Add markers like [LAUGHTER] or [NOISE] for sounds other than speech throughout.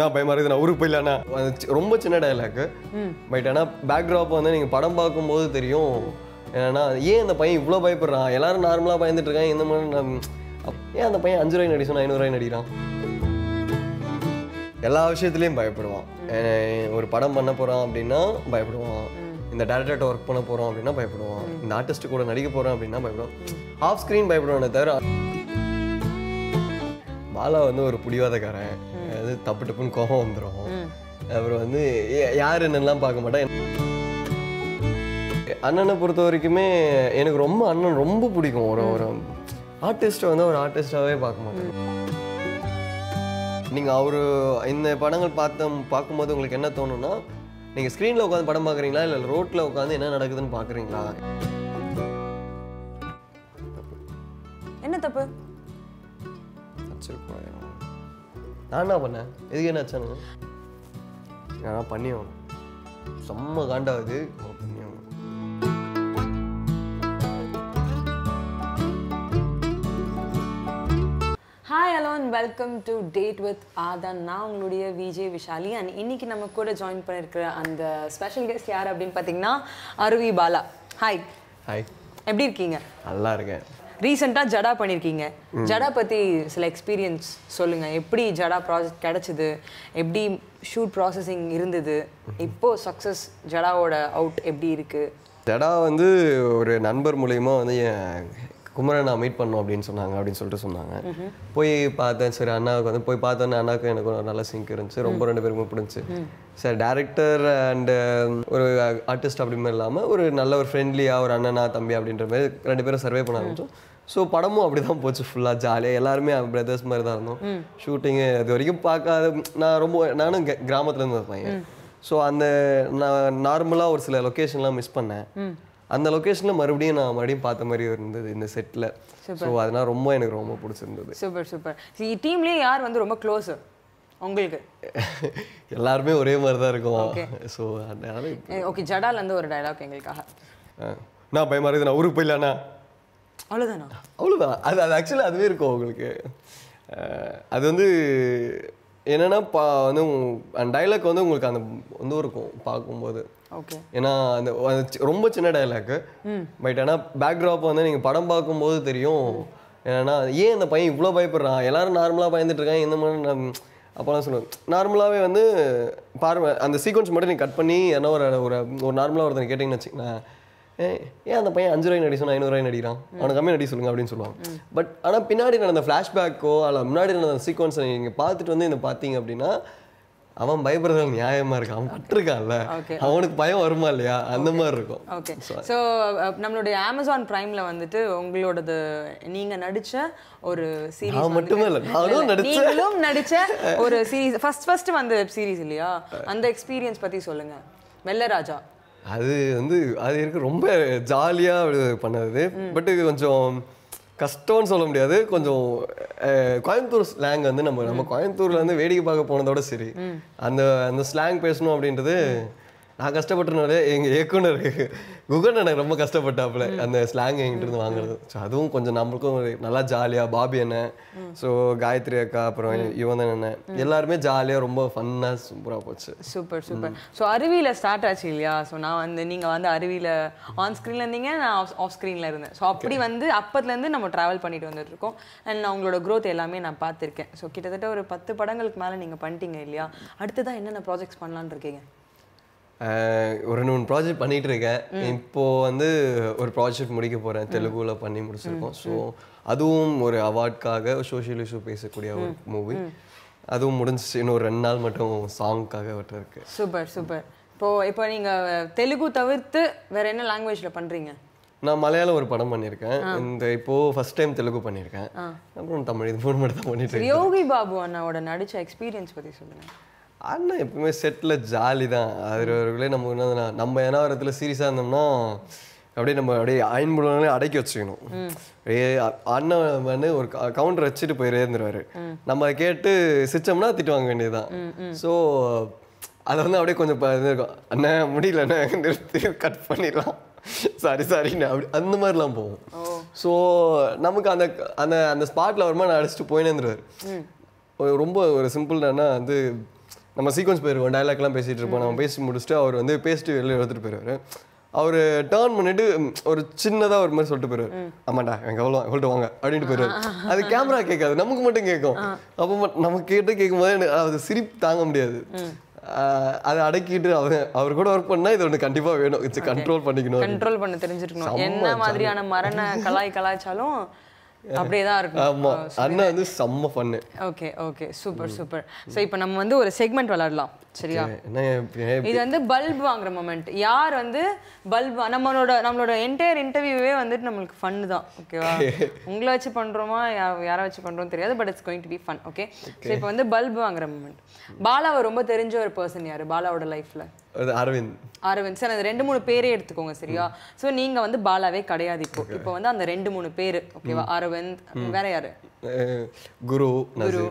நான் பயமா இருக்குது நான் ஊருக்கு போயிடலாம் ரொம்ப சின்ன டயலாக்கு பட் ஆனால் பேக்ராப் வந்து நீங்கள் படம் பார்க்கும்போது தெரியும் ஏன்னா ஏன் அந்த பையன் இவ்வளோ பயப்படுறான் எல்லாரும் நார்மலாக பயந்துட்டு இருக்கான் இந்த மாதிரி நான் ஏன் அந்த பையன் அஞ்சு ரூபாய் நடி சொன்னால் ஐநூறுரூவாய் நடிக்கிறான் எல்லா விஷயத்துலேயும் பயப்படுவான் ஒரு படம் பண்ண போகிறான் அப்படின்னா பயப்படுவான் இந்த டேரக்டர்கிட்ட ஒர்க் பண்ண போகிறோம் அப்படின்னா பயப்படுவான் இந்த ஆர்டிஸ்ட் கூட நடிக்க போகிறோம் அப்படின்னா பயப்படுவான் ஆஃப் ஸ்க்ரீன் பயப்படுவானே தவிர பாலா வந்து ஒரு புடிவாதக்காரன் அது தப்பு டப்புன்னு கோபம் வந்துடும் அப்புறம் வந்து யார் என்னெல்லாம் பார்க்க மாட்டேன் அண்ணனை பொறுத்த வரைக்குமே எனக்கு ரொம்ப அண்ணன் ரொம்ப பிடிக்கும் ஒரு ஒரு ஆர்டிஸ்ட்டை வந்து ஒரு ஆர்டிஸ்டாகவே பார்க்க மாட்டேன் நீங்கள் அவர் இந்த படங்கள் பார்த்த பார்க்கும்போது உங்களுக்கு என்ன தோணும்னா நீங்கள் ஸ்க்ரீனில் உட்காந்து படம் பார்க்குறீங்களா இல்லை ரோட்டில் உட்காந்து என்ன நடக்குதுன்னு பார்க்குறீங்களா என்ன தப்பு நான் என்ன பண்ணேன் எதுக்கு என்ன ஆச்சானுங்க நான் பண்ணி செம்ம காண்டாவது hi hello and welcome to date with Aadhan நான் உங்களுடைய விஜய் விஷாலி அண்ட் இன்னைக்கு நம்ம கூட ஜாயின் பண்ணியிருக்கிற அந்த ஸ்பெஷல் கெஸ்ட் யார் அப்படின்னு பார்த்தீங்கன்னா அருவி பாலா ஹாய் ஹாய் எப்படி இருக்கீங்க நல்லா இருக்கேன் ரீசெண்டாக ஜடா பண்ணியிருக்கீங்க ஜடா பற்றி சில எக்ஸ்பீரியன்ஸ் சொல்லுங்கள் எப்படி ஜடா ப்ராஜெக்ட் கிடச்சிது எப்படி ஷூட் ப்ராசஸிங் இருந்தது இப்போது சக்ஸஸ் ஜடாவோட அவுட் எப்படி இருக்குது ஜடா வந்து ஒரு நண்பர் மூலயமா வந்து என் குமரன் நான் மீட் பண்ணோம் அப்படின்னு சொன்னாங்க அப்படின்னு சொல்லிட்டு சொன்னாங்க போய் பார்த்தேன் சரி அண்ணாவுக்கு வந்து போய் பார்த்தோன்னே அண்ணாவுக்கு எனக்கு ஒரு நல்ல சிங்க் இருந்துச்சு ரொம்ப ரெண்டு பேருக்கும் பிடிச்சி சார் டேரக்டர் அண்டு um, ஒரு ஆர்டிஸ்ட் அப்படி மாதிரி இல்லாமல் ஒரு நல்ல ஒரு ஃப்ரெண்ட்லியாக ஒரு அண்ணனா தம்பி அப்படின்ற மாதிரி ரெண்டு பேரும் சர்வே பண்ண ஆரம்பிச்சோம் ஸோ படமும் அப்படி தான் போச்சு ஃபுல்லாக ஜாலியாக எல்லாருமே பிரதர்ஸ் மாதிரி தான் இருந்தோம் ஷூட்டிங்கு இது வரைக்கும் பார்க்காத நான் ரொம்ப நானும் இருந்து இருப்பேன் ஸோ அந்த நான் நார்மலாக ஒரு சில லொக்கேஷன்லாம் மிஸ் பண்ணேன் அந்த லொக்கேஷனில் மறுபடியும் நான் மறுபடியும் பார்த்த மாதிரி இருந்தது இந்த செட்டில் ஸோ அதனால் ரொம்ப எனக்கு ரொம்ப பிடிச்சிருந்தது சூப்பர் சூப்பர் டீம்லேயும் யார் வந்து ரொம்ப க்ளோஸ் உங்களுக்கு [LAUGHS] எல்லாருமே ஒரே மாதிரி தான் இருக்கும் ஸோ அதனால ஓகே வந்து ஒரு டைலாக் எங்களுக்காக நான் பயமாக இருக்குது நான் ஊருக்கு போயிடலாண்ணா அவ்வளோதானா அவ்வளோதான் அது அது ஆக்சுவலாக அதுவே இருக்கும் உங்களுக்கு அது வந்து என்னென்னா பா வந்து அந்த டைலாக் வந்து உங்களுக்கு அந்த வந்து இருக்கும் பார்க்கும்போது ஓகே ஏன்னா அந்த ரொம்ப சின்ன டைலாக்கு பட் ஆனால் பேக்ராப் வந்து நீங்கள் படம் பார்க்கும்போது தெரியும் ஏன்னா ஏன் அந்த பையன் இவ்வளோ பயப்படுறான் எல்லாரும் நார்மலாக பயந்துட்டு இருக்கான் இந்த மாதிரி அப்போலாம் சொல்லுவேன் நார்மலாகவே வந்து பார்வை அந்த சீக்வன்ஸ் மட்டும் நீங்கள் கட் பண்ணி என்ன ஒரு ஒரு நார்மலாக ஒருத்தனை கேட்டிங்கன்னு வச்சுக்கோங்களேன் ஏன் அந்த பையன் அஞ்சு ரூபாய் நடி சொன்னா ரூபாய் நடிக்கிறான் அவனை கம்மி நடி சொல்லுங்க அப்படின்னு சொல்லுவாங்க பட் ஆனால் பின்னாடி நடந்த ஃப்ளாஷ்பேக்கோ அல்ல முன்னாடி நடந்த சீக்வன்ஸை நீங்கள் பார்த்துட்டு வந்து இந்த பார்த்தீங்க அப்படின்னா அவன் பயப்படுறதுல நியாயமா இருக்கு அவன் பட்டிருக்கான்ல அவனுக்கு பயம் வருமா இல்லையா அந்த மாதிரி இருக்கும் ஓகே ஸோ நம்மளுடைய அமேசான் பிரைம்ல வந்துட்டு உங்களோடது நீங்க நடிச்ச ஒரு அவன் மட்டுமே இல்லை நானும் நடிச்சும் நடிச்ச [LAUGHS] ஒரு சீரீஸ் ஃபர்ஸ்ட் ஃபர்ஸ்ட் வந்த சீரீஸ் சீரிஸ் இல்லையா அந்த எக்ஸ்பீரியன்ஸ் பத்தி சொல்லுங்க மெல்லராஜா அது வந்து அது இருக்கு ரொம்ப ஜாலியாக பண்ணது பட்டு கொஞ்சம் கஷ்டம்னு சொல்ல முடியாது கொஞ்சம் கோயம்புத்தூர் ஸ்லாங் வந்து நம்ம நம்ம கோயம்புத்தூர்ல வந்து வேடிக்கை பார்க்க போனதோட சரி அந்த அந்த ஸ்லாங் பேசணும் அப்படின்றது நான் கஷ்டப்பட்டுனாலே எங்கள் இயக்குனர் குகன் எனக்கு ரொம்ப கஷ்டப்பட்டாப்புல அந்த ஸ்லாங் எங்கிட்ட இருந்து வாங்குறது ஸோ அதுவும் கொஞ்சம் நம்மளுக்கும் நல்லா ஜாலியாக பாபி என்ன ஸோ காயத்ரி அக்கா அப்புறம் இவன் என்ன எல்லாருமே ஜாலியாக ரொம்ப ஃபன்னாக சூப்பராக போச்சு சூப்பர் சூப்பர் ஸோ அருவியில் ஸ்டார்ட் ஆச்சு இல்லையா ஸோ நான் வந்து நீங்கள் வந்து அருவியில் ஆன் ஸ்க்ரீனில் இருந்தீங்க நான் ஆஃப் ஸ்க்ரீனில் இருந்தேன் ஸோ அப்படி வந்து அப்பத்துலேருந்து நம்ம ட்ராவல் பண்ணிட்டு வந்துட்டுருக்கோம் இருக்கோம் அண்ட் நான் உங்களோட க்ரோத் எல்லாமே நான் பார்த்துருக்கேன் ஸோ கிட்டத்தட்ட ஒரு பத்து படங்களுக்கு மேலே நீங்கள் பண்ணிட்டீங்க இல்லையா அடுத்ததான் என்னென்ன ப்ராஜெக்ட்ஸ் பண்ணலான் இருக்கீங்க ஒரு நூறு ப்ராஜெக்ட் பண்ணிட்டு இருக்கேன் இப்போ வந்து ஒரு ப்ராஜெக்ட் முடிக்க போறேன் தெலுங்குல பண்ணி முடிச்சிருக்கோம் ஸோ அதுவும் ஒரு அவார்ட்காக சோஷியல் இஷ்யூ பேசக்கூடிய ஒரு மூவி அதுவும் முடிஞ்சிச்சு இன்னும் ரெண்டு நாள் மட்டும் சாங்க்காக இருக்கு சூப்பர் சூப்பர் இப்போ இப்போ நீங்க தெலுங்கு தவிர்த்து வேற என்ன லாங்குவேஜ்ல பண்றீங்க நான் மலையாளம் ஒரு படம் பண்ணியிருக்கேன் இந்த இப்போ ஃபர்ஸ்ட் டைம் தெலுங்கு பண்ணியிருக்கேன் அப்புறம் தமிழ் இது மூணு மட்டும் தான் பண்ணிட்டு யோகி பாபு அண்ணாவோட நடிச்ச எக்ஸ்பீரியன்ஸ் பத்தி சொல்லுங்க அண்ணா எப்பவுமே செட்டில் ஜாலி தான் அதில் நம்ம என்ன நம்ம ஏன்னா ஒரு இடத்துல சீரியஸாக இருந்தோம்னா அப்படியே நம்ம அப்படியே அயன் மூலமே அடக்கி வச்சுக்கணும் அப்படியே அண்ணன் வந்து ஒரு கவுண்டர் வச்சுட்டு போயிட்டே இருந்துருவாரு நம்ம கேட்டு சிரிச்சோம்னா திட்டு வாங்க வேண்டியதுதான் ஸோ அதை வந்து அப்படியே கொஞ்சம் இருக்கும் அண்ணன் முடியலண்ணே நிறுத்தி கட் பண்ணிடலாம் சாரி சாரிண்ணே அப்படி அந்த மாதிரிலாம் போவோம் ஸோ நமக்கு அந்த அந்த அந்த ஸ்பாட்டில் வருமா நான் அடிச்சுட்டு போயினேருவார் ரொம்ப ஒரு சிம்பிள்னா வந்து நம்ம சீக்வன்ஸ் போயிருக்கோம் டைலாக்லாம் பேசிகிட்டு இருப்போம் நம்ம பேசி முடிச்சுட்டு அவர் வந்து பேசிட்டு வெளியில் எடுத்துகிட்டு போயிடுவார் அவர் டேர்ன் பண்ணிட்டு ஒரு சின்னதாக ஒரு மாதிரி சொல்லிட்டு போயிடுவார் ஆமாண்டா எங்கள் அவ்வளோ சொல்லிட்டு வாங்க அப்படின்ட்டு போயிடுவார் அது கேமரா கேட்காது நமக்கு மட்டும் கேட்கும் அப்போ நமக்கு கேட்டு கேட்கும்போது அது சிரிப்பு தாங்க முடியாது அதை அடக்கிட்டு அவர் அவர் கூட ஒர்க் பண்ணா இது ஒன்று கண்டிப்பாக வேணும் இட்ஸ் கண்ட்ரோல் பண்ணிக்கணும் கண்ட்ரோல் பண்ண தெரிஞ்சிருக்கணும் என்ன மாதிரியான மரண கலாய் கலாய்ச்சாலும் அப்படியே தான் இருக்கும் ஆமாம் அண்ணா வந்து செம்ம fun okay okay super super so இப்போ நம்ம வந்து ஒரு செக்மெண்ட் விளாடலாம் சரியா இது வந்து பல்ப் வாங்குற மொமெண்ட் யார் வந்து பல்ப் நம்மளோட நம்மளோட என்டையர் இன்டர்வியூவே வந்துட்டு நம்மளுக்கு ஃபன் தான் ஓகேவா [LAUGHS] உங்களை வச்சு பண்றோமா யாரை வச்சு பண்ணுறோம் தெரியாது but it's going to be fun okay so இப்போ வந்து பல்ப் வாங்குற மொமெண்ட் பாலாவை ரொம்ப தெரிஞ்ச ஒரு பர்சன் யாரு பாலாவோட லைஃப்ல அரவிந்த் அரவிந்த் சார் அந்த ரெண்டு மூணு பேரே எடுத்துக்கோங்க சரியா ஸோ நீங்க வந்து பாலாவே கிடையாது இப்போ இப்போ வந்து அந்த ரெண்டு மூணு பேர் ஓகேவா அரவிந்த் வேற யாரு குரு குரு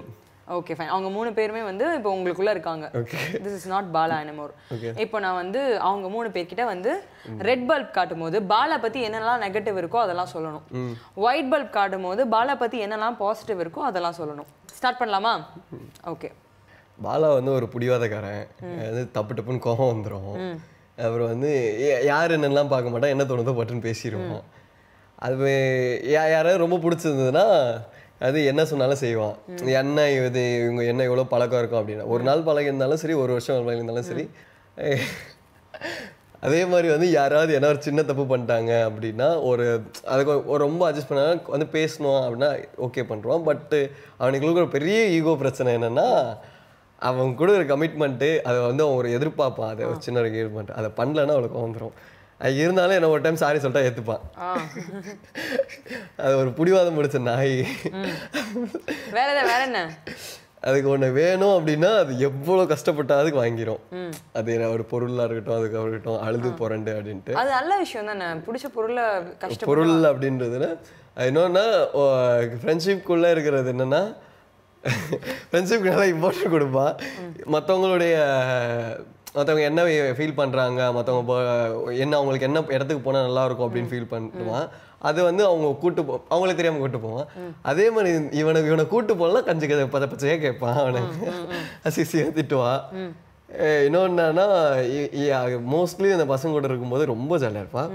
ஓகே ஃபைன் அவங்க மூணு பேருமே வந்து இப்போ உங்களுக்குள்ள இருக்காங்க this is not Bala anymore இப்போ நான் வந்து அவங்க மூணு பேர்கிட்ட வந்து ரெட் பல்ப் காட்டும் போது பாலா பத்தி என்னெல்லாம் நெகட்டிவ் இருக்கோ அதெல்லாம் சொல்லணும் ஒயிட் பல்ப் காட்டும் போது பாலா பத்தி என்னெல்லாம் பாசிட்டிவ் இருக்கோ அதெல்லாம் சொல்லணும் ஸ்டார்ட் பண்ணலாமா ஓகே பாலா வந்து ஒரு புடிவாதக்காரன் அது தப்பு டப்புன்னு கோபம் வந்துடும் அப்புறம் வந்து யார் என்னெல்லாம் பார்க்க மாட்டான் என்ன தோணுதோ பட்டுன்னு பேசிடுவோம் அது யாராவது ரொம்ப பிடிச்சிருந்ததுன்னா அது என்ன சொன்னாலும் செய்வான் என்ன இது இவங்க என்ன எவ்வளோ பழக்கம் இருக்கும் அப்படின்னா ஒரு நாள் பழகிருந்தாலும் சரி ஒரு வருஷம் இருந்தாலும் சரி அதே மாதிரி வந்து யாராவது என்ன ஒரு சின்ன தப்பு பண்ணிட்டாங்க அப்படின்னா ஒரு அதுக்கு ஒரு ரொம்ப அட்ஜஸ்ட் பண்ணா வந்து பேசணும் அப்படின்னா ஓகே பண்ணுறோம் பட்டு அவனுக்குள்ள ஒரு பெரிய ஈகோ பிரச்சனை என்னென்னா அவன் கொடுக்குற கமிட்மெண்ட்டு அதை வந்து அவன் ஒரு எதிர்பார்ப்பான் அதை ஒரு சின்ன கமிட்மெண்ட் அதை பண்ணலன்னா அவளுக்கு வந்துடும் அது இருந்தாலும் என்ன ஒரு டைம் சாரி சொல்லிட்டா ஏற்றுப்பான் [LAUGHS] அது ஒரு புடிவாதம் பிடிச்ச நாய் வேற வேற என்ன அதுக்கு ஒன்று வேணும் அப்படின்னா அது எவ்வளோ கஷ்டப்பட்டா அதுக்கு வாங்கிரும் அது ஒரு பொருளாக இருக்கட்டும் அதுக்கு இருக்கட்டும் அழுது புரண்டு அப்படின்ட்டு அது நல்ல விஷயம் தானே பிடிச்ச பொருளை கஷ்ட பொருள் அப்படின்றதுல இன்னொன்னா ஃப்ரெண்ட்ஷிப்குள்ளே இருக்கிறது என்னன்னா ஃப்ரெண்ட்ஷிப்க்கு நல்லா இம்பார்ட்டன்ட் கொடுப்பான் மற்றவங்களுடைய மற்றவங்க என்ன ஃபீல் பண்ணுறாங்க மற்றவங்க என்ன அவங்களுக்கு என்ன இடத்துக்கு போனால் நல்லாயிருக்கும் அப்படின்னு ஃபீல் பண்ணுவான் அது வந்து அவங்க கூட்டு போ அவங்களே தெரியாமல் கூட்டு போவான் அதே மாதிரி இவனுக்கு இவனை கூட்டு போகலாம் கஞ்சி கதை பத பச்சையே கேட்பான் அவனுக்கு அசிசியாக திட்டுவான் இன்னொன்று என்னன்னா மோஸ்ட்லி அந்த பசங்க கூட இருக்கும்போது ரொம்ப ஜாலியாக இருப்பான்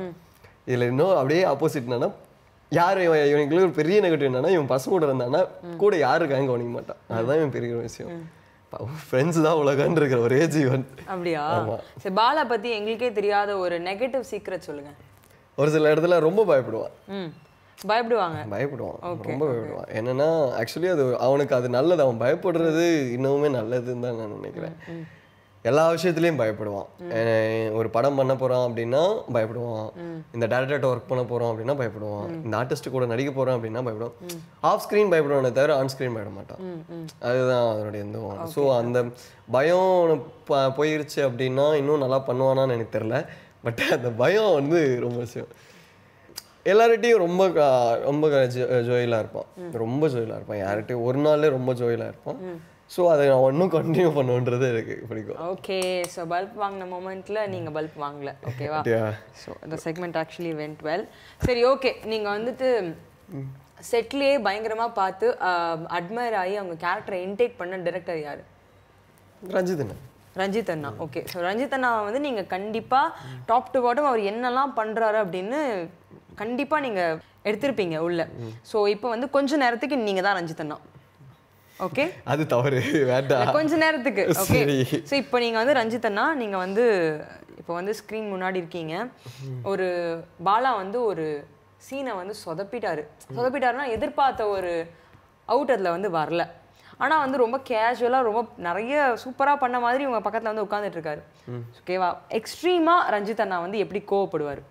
இதில் இன்னும் அப்படியே ஆப்போசிட் என்னன்னா யார் இவன் இவனுக்குள்ள ஒரு பெரிய நெகட்டிவ் என்னன்னா இவன் பசங்க கூட இருந்தானா கூட யார் இருக்காங்க கவனிக்க மாட்டான் அதுதான் இவன் பெரிய விஷயம் ஃப்ரெண்ட்ஸ் தான் உலகன்னு இருக்கிற ஒரே ஜீவன் அப்படியா சரி பாலா பத்தி எங்களுக்கே தெரியாத ஒரு நெகட்டிவ் சீக்ரெட் சொல்லுங்க ஒரு சில இடத்துல ரொம்ப பயப்படுவான் பயப்படுவாங்க பயப்படுவான் ரொம்ப பயப்படுவான் என்னன்னா ஆக்சுவலி அது அவனுக்கு அது நல்லது அவன் பயப்படுறது இன்னமுமே நல்லதுன்னு தான் நான் நினைக்கிறேன் எல்லா விஷயத்துலையும் பயப்படுவான் ஒரு படம் பண்ண போகிறான் அப்படின்னா பயப்படுவான் இந்த டேரக்டர்கிட்ட ஒர்க் பண்ண போகிறோம் அப்படின்னா பயப்படுவான் இந்த ஆர்டிஸ்ட் கூட நடிக்க போகிறோம் அப்படின்னா பயப்படுவான் ஆஃப் ஸ்க்ரீன் பயப்படுவானே தவிர ஆன் ஸ்க்ரீன் பயப்பட மாட்டான் அதுதான் அதனுடைய எந்த ஸோ அந்த பயம் போயிருச்சு அப்படின்னா இன்னும் நல்லா பண்ணுவானான்னு எனக்கு தெரில பட் அந்த பயம் வந்து ரொம்ப விஷயம் எல்லார்கிட்டையும் ரொம்ப ரொம்ப ஜோயிலாக இருப்பான் ரொம்ப ஜோயிலாக இருப்பான் யார்கிட்டையும் ஒரு நாள்லேயே ரொம்ப ஜோயிலாக இருப்பான் ஸோ அதை நான் ஒன்றும் கண்டினியூ பண்ணுன்றது எனக்கு பிடிக்கும் ஓகே ஸோ பல்ப் வாங்கின மொமெண்ட்டில் நீங்கள் பல்ப் வாங்கல ஓகேவா ஸோ அந்த செக்மெண்ட் ஆக்சுவலி வென்ட் வெல் சரி ஓகே நீங்கள் வந்துட்டு செட்லேயே பயங்கரமாக பார்த்து அட்மையர் um, ஆகி அவங்க கேரக்டரை இன்டேக் பண்ண டேரக்டர் யார் ரஞ்சித் அண்ணா ரஞ்சித் அண்ணா ஓகே ஸோ ரஞ்சித் அண்ணா வந்து நீங்கள் கண்டிப்பாக டாப் டு பாட்டம் அவர் என்னெல்லாம் பண்ணுறாரு அப்படின்னு கண்டிப்பாக நீங்கள் எடுத்திருப்பீங்க உள்ள ஸோ இப்போ வந்து கொஞ்ச நேரத்துக்கு நீங்கள் தான் ரஞ்சித் அண்ணா ஓகே அது தவறு வேண்டாம் கொஞ்ச நேரத்துக்கு ஓகே சோ இப்போ நீங்கள் வந்து அண்ணா நீங்கள் வந்து இப்போ வந்து ஸ்க்ரீன் முன்னாடி இருக்கீங்க ஒரு பாலா வந்து ஒரு சீனை வந்து சொதப்பிட்டாரு சொதப்பிட்டாருன்னா எதிர்பார்த்த ஒரு அவுட் அதில் வந்து வரல ஆனால் வந்து ரொம்ப கேஷுவலாக ரொம்ப நிறைய சூப்பராக பண்ண மாதிரி இவங்க பக்கத்தில் வந்து உட்காந்துட்டு இருக்காரு ஓகேவா எக்ஸ்ட்ரீமாக ரஞ்சித் அண்ணா வந்து எப்படி கோவப்படுவார்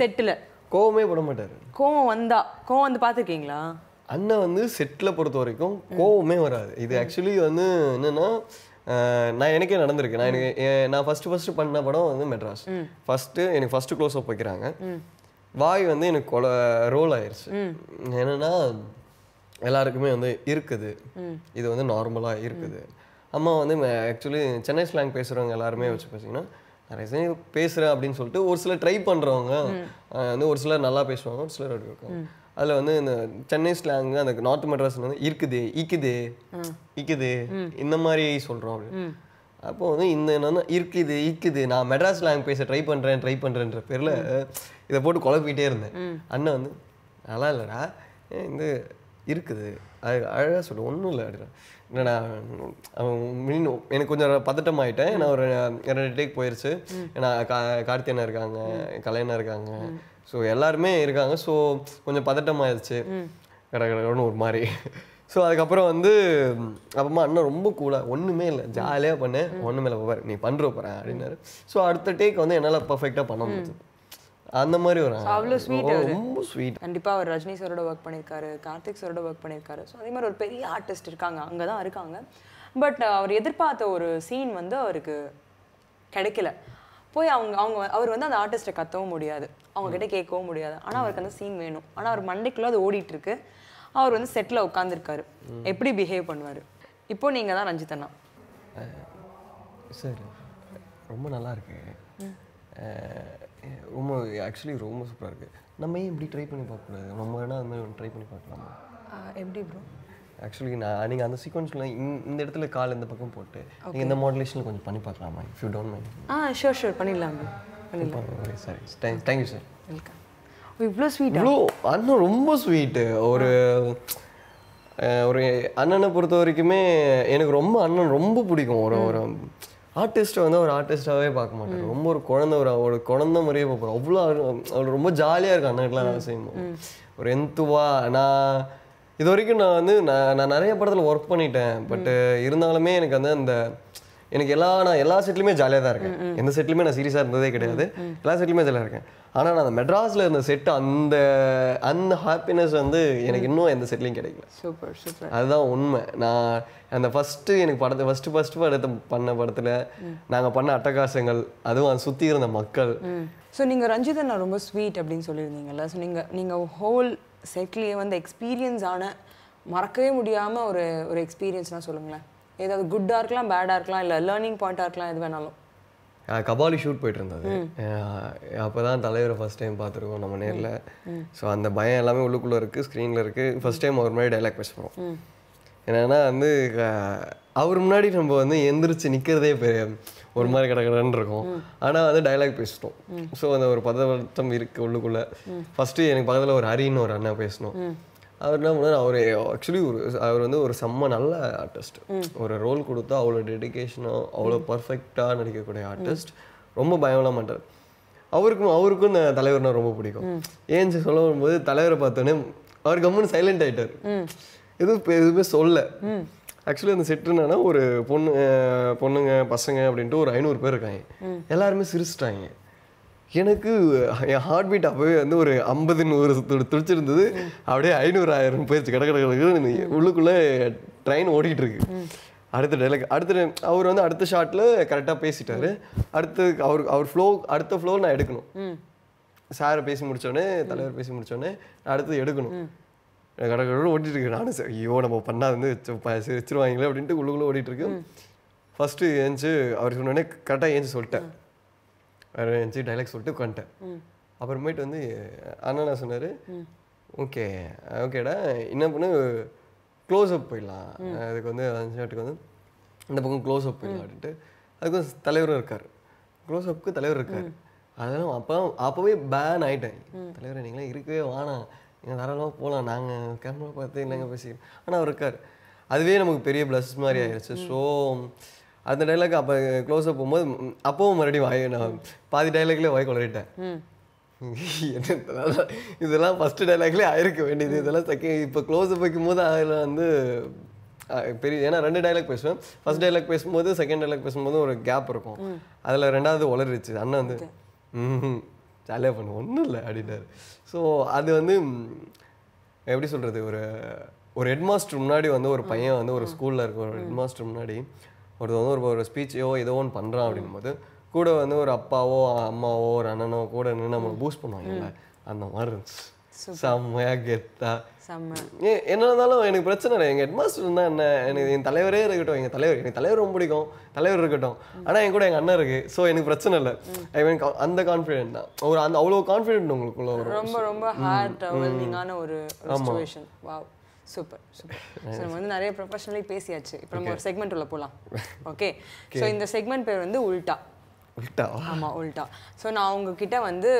செட்டில் கோவமே போட மாட்டார் கோவம் வந்தா கோவம் வந்து பார்த்துருக்கீங்களா அண்ணன் வந்து செட்டில் பொறுத்த வரைக்கும் கோவமே வராது இது ஆக்சுவலி வந்து என்னென்னா நான் எனக்கே நடந்திருக்கு நான் எனக்கு நான் ஃபஸ்ட்டு ஃபஸ்ட்டு பண்ண படம் வந்து மெட்ராஸ் ஃபஸ்ட்டு எனக்கு ஃபஸ்ட்டு க்ளோஸ் அப் வைக்கிறாங்க வாய் வந்து எனக்கு கொல ரோல் ஆயிடுச்சு என்னென்னா எல்லாருக்குமே வந்து இருக்குது இது வந்து நார்மலாக இருக்குது அம்மா வந்து ஆக்சுவலி சென்னை ஸ்லாங் பேசுகிறவங்க எல்லாருமே வச்சு பார்த்தீங்கன்னா நிறைய பேசுகிறேன் அப்படின்னு சொல்லிட்டு ஒரு சிலர் ட்ரை பண்ணுறவங்க வந்து ஒரு சிலர் நல்லா பேசுவாங்க ஒரு சிலர் அப்படி இருக்கும் அதில் வந்து இந்த சென்னை ஸ்லாங் அந்த நார்த் மெட்ராஸ் வந்து இருக்குது இக்குது இக்குது இந்த மாதிரி சொல்கிறோம் அப்போ வந்து இந்த என்னன்னா இருக்குது இக்குது நான் மெட்ராஸ் ஸ்லாங் பேச ட்ரை பண்ணுறேன் ட்ரை பண்ணுறேன்ற பேரில் இதை போட்டு குழப்பிக்கிட்டே இருந்தேன் அண்ணன் வந்து நல்லா இல்லைடா இந்த இருக்குது அது அழகாக சொல்லு ஒன்றும் இல்லை அப்படின்னா என்னடா மீன் எனக்கு கொஞ்சம் பதட்டம் ஆகிட்டேன் நான் ஒரு இரண்டு டேக் போயிடுச்சு நான் கா கார்த்தியனா இருக்காங்க கலையனா இருக்காங்க ஸோ எல்லாருமே இருக்காங்க ஸோ கொஞ்சம் பதட்டமாயிருச்சு கட கடகடன்னு ஒரு மாதிரி ஸோ அதுக்கப்புறம் வந்து அப்பமா அண்ணன் ரொம்ப கூட ஒன்றுமே இல்லை ஜாலியாக பண்ணு ஒன்று மேலே போவார் நீ பண்ணுற போகிறேன் அப்படின்னாரு ஸோ அடுத்த டேக் வந்து என்னால் பர்ஃபெக்டாக பண்ண முடிஞ்சது அந்த மாதிரி ஒரு அவ்வளோ ஸ்வீட் ரொம்ப ஸ்வீட் கண்டிப்பாக அவர் ரஜினி சாரோட ஒர்க் பண்ணியிருக்காரு கார்த்திக் சாரோட ஒர்க் பண்ணியிருக்காரு ஸோ அதே மாதிரி ஒரு பெரிய ஆர்டிஸ்ட் இருக்காங்க அங்கே தான் இருக்காங்க பட் அவர் எதிர்பார்த்த ஒரு சீன் வந்து அவருக்கு கிடைக்கல போய் அவங்க அவங்க அவர் வந்து அந்த ஆர்டிஸ்ட்டை கத்தவும் முடியாது அவங்கக்கிட்ட கேட்கவும் முடியாது ஆனால் அவருக்கு அந்த சீன் வேணும் ஆனால் அவர் மண்டைக்குள்ளே அது இருக்கு அவர் வந்து செட்டில் உட்காந்துருக்காரு எப்படி பிஹேவ் பண்ணுவார் இப்போ நீங்கள் தான் ரஞ்சித்தண்ணா சார் ரொம்ப நல்லா இருக்கு ரொம்ப ஆக்சுவலி ரொம்ப சூப்பராக இருக்கு நம்ம ஏன் இப்படி ட்ரை பண்ணி பார்க்கக்கூடாது நம்ம வேணால் அது மாதிரி ஒன்று ட்ரை பண்ணி பார்க்கலாமா எப்படி ப்ரோ ஆக்சுவலி நான் நீங்கள் அந்த சீக்வன்ஸில் இந்த இடத்துல கால் இந்த பக்கம் போட்டு நீங்கள் இந்த மாடலேஷன் கொஞ்சம் பண்ணி பார்க்கலாமா if you don't mind ah sure sure பண்ணிடலாம் சரி தேங்க்யூ சார் ஸ்வீட் இவ்வளோ அண்ணன் ரொம்ப ஸ்வீட்டு ஒரு ஒரு அண்ணனை பொறுத்த வரைக்குமே எனக்கு ரொம்ப அண்ணன் ரொம்ப பிடிக்கும் ஒரு ஒரு ஆர்டிஸ்ட்டை வந்து ஒரு ஆர்டிஸ்ட்டாகவே பார்க்க மாட்டேன் ரொம்ப ஒரு குழந்த ஒரு ஒரு குழந்த முறையே பார்ப்போம் அவ்வளோ அவர் ரொம்ப ஜாலியாக இருக்கும் அண்ணனுக்குலாம் வேலை ஒரு எந்துவா நான் இது வரைக்கும் நான் வந்து நான் நான் நிறைய படத்தில் ஒர்க் பண்ணிட்டேன் பட்டு இருந்தாலுமே எனக்கு வந்து அந்த எனக்கு எல்லா நான் எல்லா செட்லையுமே ஜாலியாக தான் இருக்கேன் எந்த செட்லையுமே நான் சீரியஸாக இருந்ததே கிடையாது எல்லா செட்லையுமே ஜாலியாக இருக்கேன் ஆனால் நான் அந்த மெட்ராஸில் இருந்த செட் அந்த அந்த ஹாப்பினஸ் வந்து எனக்கு இன்னும் எந்த செட்லையும் கிடைக்கல சூப்பர் சூப்பர் அதுதான் உண்மை நான் அந்த ஃபஸ்ட்டு எனக்கு படத்தை ஃபஸ்ட்டு ஃபஸ்ட்டு படத்தை பண்ண படத்தில் நாங்கள் பண்ண அட்டகாசங்கள் அதுவும் அதை சுற்றி இருந்த மக்கள் ஸோ நீங்கள் ரஞ்சிதன் நான் ரொம்ப ஸ்வீட் அப்படின்னு சொல்லியிருந்தீங்கல்ல ஸோ நீங்கள் நீங்கள் ஹோல் செட்லேயே வந்து எக்ஸ்பீரியன்ஸ் ஆன மறக்கவே முடியாமல் ஒரு ஒரு எக்ஸ்பீரியன்ஸ்லாம் சொல்லுங்களேன் ஏதாவது குட்டாக இருக்கலாம் பேடாக இருக்கலாம் இல்லை லேர்னிங் பாயிண்ட்டாக இருக்கலாம் எது வேணாலும் கபாலி ஷூட் போயிட்டு இருந்தது அப்போ தான் தலைவரை ஃபஸ்ட் டைம் பார்த்துருக்கோம் நம்ம நேரில் ஸோ அந்த பயம் எல்லாமே உள்ளுக்குள்ளே இருக்குது ஸ்க்ரீனில் இருக்குது ஃபஸ்ட் டைம் அவர் மாதிரி டைலாக் பேச போகிறோம் என்னென்னா வந்து அவர் முன்னாடி நம்ம வந்து எந்திரிச்சு நிற்கிறதே பெரிய ஒரு மாதிரி கிடக்கிறன்னு இருக்கும் ஆனால் வந்து டைலாக் பேசிட்டோம் ஸோ அந்த ஒரு பதவர்த்தம் இருக்குது உள்ளுக்குள்ளே ஃபஸ்ட்டு எனக்கு பக்கத்தில் ஒரு ஹரின்னு ஒரு அண்ணா பேசணும் அவர் என்ன பண்ணார் அவர் ஆக்சுவலி ஒரு அவர் வந்து ஒரு செம்ம நல்ல ஆர்டிஸ்ட் ஒரு ரோல் கொடுத்தா அவ்வளோ டெடிக்கேஷனாக அவ்வளோ பர்ஃபெக்டாக நடிக்கக்கூடிய ஆர்டிஸ்ட் ரொம்ப பயம் மாட்டார் அவருக்கும் அவருக்கும் இந்த தலைவர்னா ரொம்ப பிடிக்கும் ஏன்னு சொல்ல வரும்போது தலைவரை பார்த்தோன்னே அவர் கம்முன்னு சைலண்ட் ஆகிட்டார் எதுவும் எதுவுமே சொல்ல ஆக்சுவலி அந்த செட்டு என்னன்னா ஒரு பொண்ணு பொண்ணுங்க பசங்க அப்படின்ட்டு ஒரு ஐநூறு பேர் இருக்காங்க எல்லாருமே சிரிச்சிட்டாங்க எனக்கு என் ஹார்ட் பீட் அப்போவே வந்து ஒரு ஐம்பது நூறு துடிச்சிருந்தது அப்படியே ஐநூறு ஆயிரம் போயிடுச்சு கடை கடை உள்ளுக்குள்ளே ட்ரெயின் ஓடிக்கிட்டு இருக்கு அடுத்த டைலாக் அடுத்த அவர் வந்து அடுத்த ஷாட்டில் கரெக்டாக பேசிட்டாரு அடுத்து அவர் அவர் ஃப்ளோ அடுத்த ஃப்ளோ நான் எடுக்கணும் சாரை பேசி முடித்தோடனே தலைவர் பேசி முடித்தோடனே அடுத்து எடுக்கணும் கடை ஓட்டிகிட்டு இருக்கு நானும் சரி ஐயோ நம்ம பண்ணால் வந்து வச்சிருவாங்களே அப்படின்ட்டு உள்ளுக்குள்ளே ஓடிட்டுருக்கு ஃபஸ்ட்டு ஏஞ்சு அவர் சொன்னோடனே கரெக்டாக ஏஞ்சு சொல்லிட்டேன் நினச்சி டைலாக் சொல்லிட்டு உட்காந்துட்டேன் அப்புறமேட்டு வந்து அண்ணா சொன்னார் ஓகே ஓகேடா என்ன பண்ணு க்ளோஸ் அப் போயிடலாம் அதுக்கு வந்து நாட்டுக்கு வந்து இந்த பக்கம் க்ளோஸ் அப் போயிடலாம் அப்படின்ட்டு அதுக்கு தலைவரும் இருக்கார் க்ளோஸ் அப்புக்கு தலைவர் இருக்கார் அதெல்லாம் அப்போ அப்போவே பேன் ஆகிட்டேன் தலைவர் நீங்களாம் இருக்கவே வாணாம் நீங்கள் தாராளமாக போகலாம் நாங்கள் கேமரா பார்த்து இல்லைங்க பேசிக்கிறோம் ஆனால் அவர் இருக்கார் அதுவே நமக்கு பெரிய ப்ளஸ் மாதிரி ஆயிடுச்சு ஸோ அந்த டைலாக் அப்போ க்ளோஸ் அப் போகும்போது அப்போவும் மறுபடியும் வாய் நான் பாதி டைலாக்லேயே வாய் குளறிட்டேன் [LAUGHS] இதெல்லாம் ஃபஸ்ட்டு டைலாக்லேயே ஆயிருக்க வேண்டியது இதெல்லாம் செகண்ட் இப்போ க்ளோஸ் அப் வைக்கும்போது அதில் வந்து பெரிய ஏன்னா ரெண்டு டைலாக் பேசுவேன் ஃபர்ஸ்ட் டைலாக் பேசும்போது செகண்ட் டைலாக் பேசும்போது ஒரு கேப் இருக்கும் அதில் ரெண்டாவது உளறிச்சு அண்ணன் வந்து ம் ஜாலியாக பண்ணு ஒன்றும் இல்லை அப்படின்னாரு ஸோ அது வந்து எப்படி சொல்கிறது ஒரு ஒரு ஹெட் மாஸ்டர் முன்னாடி வந்து ஒரு பையன் வந்து ஒரு ஸ்கூலில் இருக்க ஒரு ஹெட் மாஸ்டர் முன்னாடி வந்து ஒரு ஒரு ஸ்பீச்சையோ ஏதோ ஒன்று பண்ணுறான் அப்படிங்கும்போது கூட வந்து ஒரு அப்பாவோ அம்மாவோ ஒரு அண்ணனோ கூட நின்று நம்ம பூஸ்ட் பண்ணுவாங்கல்ல அந்த மாதிரி இருந்துச்சு செம்மையா கெத்தா என்ன இருந்தாலும் எனக்கு பிரச்சனை இல்லை எங்கள் ஹெட்மாஸ்டர் தான் என்ன எனக்கு என் தலைவரே இருக்கட்டும் எங்கள் தலைவர் எனக்கு தலைவர் ரொம்ப பிடிக்கும் தலைவர் இருக்கட்டும் ஆனால் என் கூட எங்கள் அண்ணன் இருக்கு ஸோ எனக்கு பிரச்சனை இல்லை ஐ மீன் அந்த கான்ஃபிடென்ட் தான் ஒரு அந்த அவ்வளோ கான்ஃபிடென்ட் உங்களுக்குள்ள ரொம்ப ரொம்ப ஹார்ட் ஒரு சூப்பர் சூப்பர் [LAUGHS] நம்ம வந்து நிறைய ப்ரொஃபஷனலி பேசியாச்சு இப்போ நம்ம ஒரு செக்மெண்ட் உள்ள போகலாம் ஓகே ஸோ இந்த செக்மெண்ட் பேர் வந்து உல்டா உல்டா ஆமாம் உல்டா ஸோ நான் உங்ககிட்ட வந்து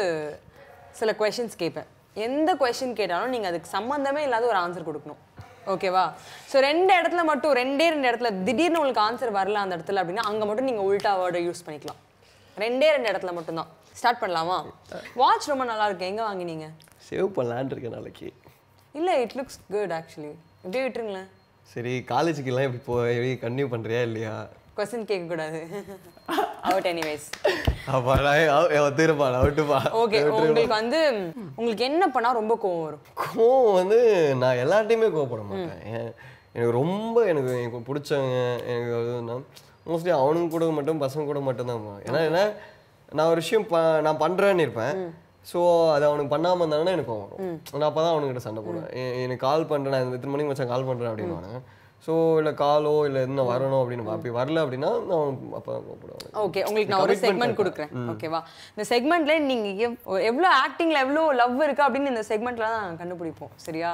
சில கொஷின்ஸ் கேட்பேன் எந்த கொஷின் கேட்டாலும் நீங்கள் அதுக்கு சம்மந்தமே இல்லாத ஒரு ஆன்சர் கொடுக்கணும் ஓகேவா ஸோ ரெண்டு இடத்துல மட்டும் ரெண்டே ரெண்டு இடத்துல திடீர்னு உங்களுக்கு ஆன்சர் வரல அந்த இடத்துல அப்படின்னா அங்கே மட்டும் நீங்கள் உல்டா வேர்டை யூஸ் பண்ணிக்கலாம் ரெண்டே ரெண்டு இடத்துல மட்டும்தான் ஸ்டார்ட் பண்ணலாமா வாட்ச் ரொம்ப நல்லா இருக்கு எங்கே வாங்கினீங்க சேவ் பண்ணலான் இருக்கேன் நாளைக்கு இல்லை இட் லுக்ஸ் குட் ஆக்சுவலி இப்படியே விட்டுருங்களேன் சரி காலேஜுக்கு எல்லாம் இப்படி போய் கண்டினியூ பண்ணுறியா இல்லையா கொஸ்டின் கேட்கக்கூடாது அவுட் எனிவேஸ் அப்பாடா திருப்பாடா பா ஓகே உங்களுக்கு வந்து உங்களுக்கு என்ன பண்ணா ரொம்ப கோவம் வரும் கோவம் வந்து நான் எல்லார்ட்டையுமே கோவப்பட மாட்டேன் எனக்கு ரொம்ப எனக்கு எனக்கு பிடிச்சவங்க எனக்கு அதுதான் மோஸ்ட்லி அவனும் கூட மட்டும் பசங்க கூட மட்டும்தான் ஏன்னா ஏன்னா நான் ஒரு விஷயம் நான் பண்ணுறேன்னு இருப்பேன் ஸோ அது அவனுக்கு பண்ணாமல் இருந்தானே எனக்கு வரும் நான் அப்போ தான் அவனுக்கிட்ட சண்டை போடுவேன் எனக்கு கால் பண்ணுறேன் நான் இத்தனை மணிக்கு வச்சா கால் பண்ணுறேன் அப்படின்னு ஸோ இல்லை காலோ இல்லை என்ன வரணும் அப்படின்னு அப்படி வரல அப்படின்னா நான் அப்போ தான் கூப்பிடுவேன் ஓகே உங்களுக்கு நான் ஒரு செக்மெண்ட் கொடுக்குறேன் ஓகேவா இந்த செக்மெண்ட்ல நீங்க எவ்வளோ ஆக்டிங்ல எவ்வளோ லவ் இருக்கு அப்படின்னு இந்த செக்மெண்ட்ல தான் கண்டுபிடிப்போம் சரியா